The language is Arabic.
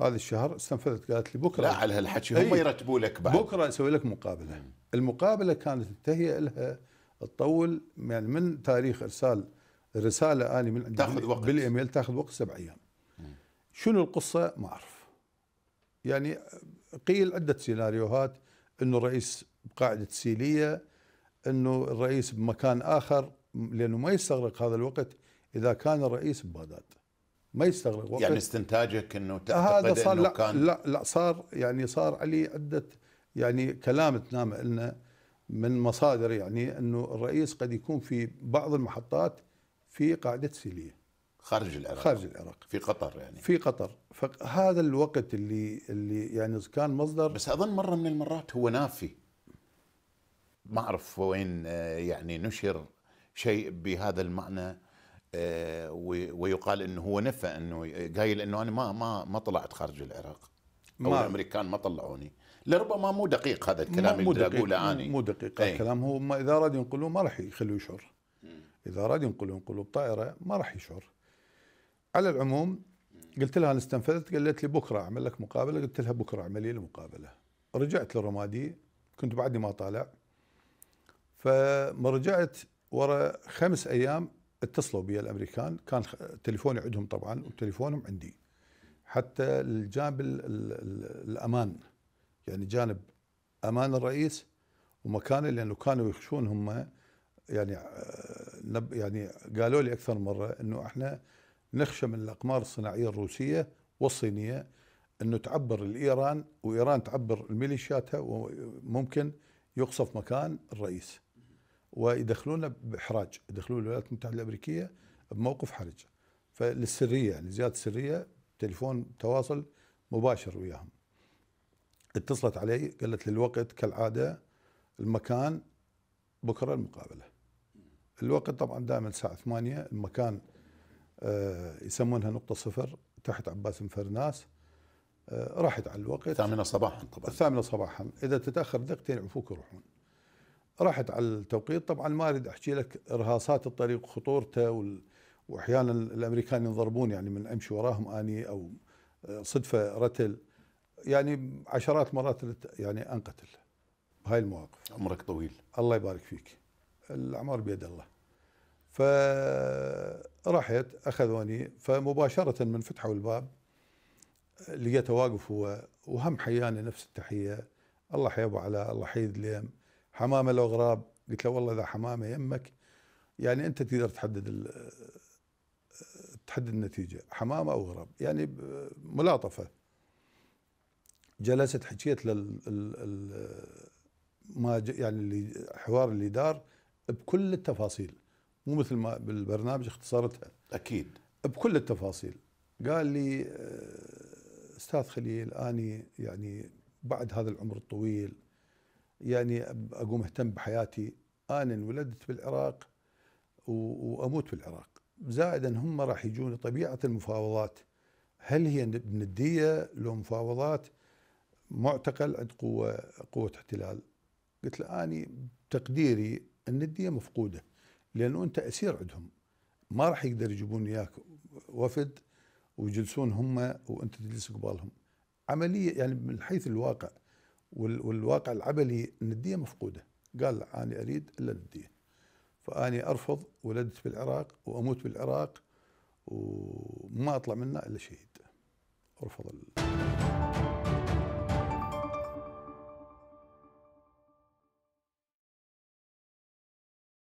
هذا الشهر استنفذت قالت لي بكره لا على هالحكي هم يرتبوا لك بعد بكره اسوي لك مقابله المقابله كانت التهيئه لها تطول يعني من تاريخ ارسال رساله اني من تاخذ وقت بالايميل تاخذ وقت سبع ايام شنو القصه ما اعرف يعني قيل عده سيناريوهات انه الرئيس بقاعده سيليه انه الرئيس بمكان اخر لانه ما يستغرق هذا الوقت اذا كان الرئيس ببغداد ما يستغرق يعني وقت يعني استنتاجك انه تعتقد هذا صار إنه لا كان لا لا صار يعني صار علي عده يعني كلام تنام لنا من مصادر يعني انه الرئيس قد يكون في بعض المحطات في قاعده سيليه خارج العراق خارج العراق في قطر يعني في قطر فهذا الوقت اللي اللي يعني كان مصدر بس اظن مره من المرات هو نافي ما اعرف وين آه، يعني نشر شيء بهذا المعنى آه، ويقال انه هو نفى انه قايل انه انا ما ما ما طلعت خارج العراق ما او الامريكان ما طلعوني لربما مو دقيق هذا الكلام مو اللي اقوله اني مو دقيق أي. الكلام هو ما اذا اراد ينقلوه ما راح يخلوه يشعر اذا اراد ينقلوه ينقلوه بطائره ما راح يشعر على العموم قلت لها انا استنفذت قالت لي بكره اعمل لك مقابله قلت لها بكره اعمل لي مقابله رجعت للرمادي كنت بعدني ما طالع فما رجعت ورا خمس ايام اتصلوا بي الامريكان كان تليفوني عندهم طبعا وتليفونهم عندي حتى الجانب الامان يعني جانب امان الرئيس ومكانه لانه كانوا يخشون هم يعني آه، يعني قالوا لي اكثر مره انه احنا نخشى من الاقمار الصناعيه الروسيه والصينيه انه تعبر لايران وايران تعبر الميليشياتها وممكن يقصف مكان الرئيس ويدخلونا باحراج يدخلون الولايات المتحده الامريكيه بموقف حرج فللسريه يعني زياده السريه تليفون تواصل مباشر وياهم اتصلت علي قالت لي الوقت كالعاده المكان بكره المقابله الوقت طبعا دائما الساعه 8 المكان آه يسمونها نقطه صفر تحت عباس مفرناس آه راحت على الوقت الثامنه صباحا طبعا الثامنه صباحا اذا تتاخر دقيقتين يعفوك يروحون رحت على التوقيت طبعا ما اريد احكي لك ارهاصات الطريق وخطورته وال... واحيانا الامريكان ينضربون يعني من امشي وراهم اني او آه، صدفه رتل يعني عشرات مرات يعني انقتل بهاي المواقف عمرك طويل الله يبارك فيك الاعمار بيد الله فرحت اخذوني فمباشره من فتحوا الباب لقيته واقف هو وهم حياني نفس التحيه الله حي ابو علاء الله حي ذليم حمامه لو غراب قلت له والله اذا حمامه يمك يعني انت تقدر تحدد تحدد النتيجه حمامه او غراب يعني ملاطفه جلست حكيت لل ما يعني اللي حوار اللي دار بكل التفاصيل مو مثل ما بالبرنامج اختصرتها اكيد بكل التفاصيل قال لي استاذ خليل اني يعني بعد هذا العمر الطويل يعني اقوم اهتم بحياتي انا انولدت بالعراق واموت بالعراق زائدا هم راح يجون طبيعه المفاوضات هل هي نديه لو مفاوضات معتقل عند قوه قوه احتلال قلت له اني تقديري النديه مفقوده لانه انت اسير عندهم ما راح يقدر يجيبون اياك وفد ويجلسون هم وانت تجلس قبالهم عمليه يعني من حيث الواقع والواقع العملي النديه مفقوده قال انا اريد الا النديه فاني ارفض ولدت بالعراق واموت بالعراق وما اطلع منه الا شهيد ارفض